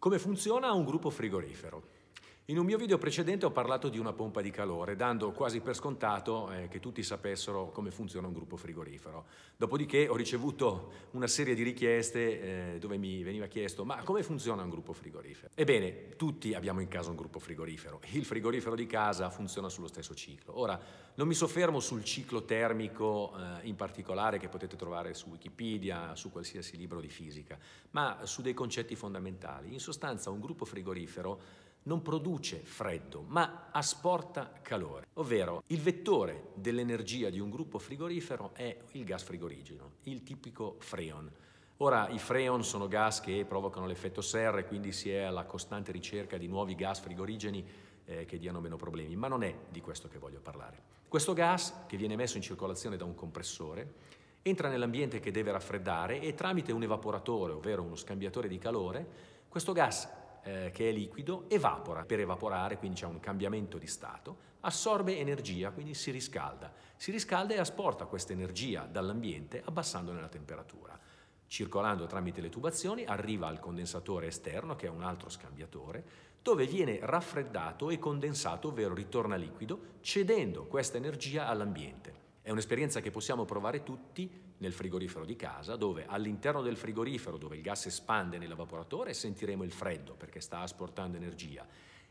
Come funziona un gruppo frigorifero? In un mio video precedente ho parlato di una pompa di calore, dando quasi per scontato eh, che tutti sapessero come funziona un gruppo frigorifero. Dopodiché ho ricevuto una serie di richieste eh, dove mi veniva chiesto ma come funziona un gruppo frigorifero? Ebbene, tutti abbiamo in casa un gruppo frigorifero. Il frigorifero di casa funziona sullo stesso ciclo. Ora, non mi soffermo sul ciclo termico eh, in particolare che potete trovare su Wikipedia, su qualsiasi libro di fisica, ma su dei concetti fondamentali. In sostanza, un gruppo frigorifero non produce freddo, ma asporta calore, ovvero il vettore dell'energia di un gruppo frigorifero è il gas frigorigeno, il tipico freon. Ora i freon sono gas che provocano l'effetto serra e quindi si è alla costante ricerca di nuovi gas frigorigeni eh, che diano meno problemi, ma non è di questo che voglio parlare. Questo gas, che viene messo in circolazione da un compressore, entra nell'ambiente che deve raffreddare e tramite un evaporatore, ovvero uno scambiatore di calore, questo gas eh, che è liquido evapora per evaporare, quindi c'è un cambiamento di stato, assorbe energia, quindi si riscalda. Si riscalda e asporta questa energia dall'ambiente abbassandone la temperatura. Circolando tramite le tubazioni arriva al condensatore esterno, che è un altro scambiatore, dove viene raffreddato e condensato, ovvero ritorna liquido, cedendo questa energia all'ambiente. È un'esperienza che possiamo provare tutti nel frigorifero di casa, dove all'interno del frigorifero, dove il gas espande nell'evaporatore, sentiremo il freddo perché sta asportando energia.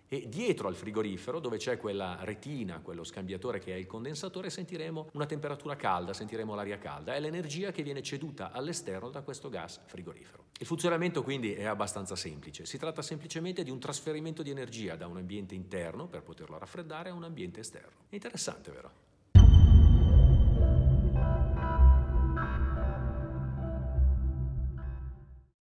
E dietro al frigorifero, dove c'è quella retina, quello scambiatore che è il condensatore, sentiremo una temperatura calda, sentiremo l'aria calda. È l'energia che viene ceduta all'esterno da questo gas frigorifero. Il funzionamento quindi è abbastanza semplice. Si tratta semplicemente di un trasferimento di energia da un ambiente interno, per poterlo raffreddare, a un ambiente esterno. Interessante, vero?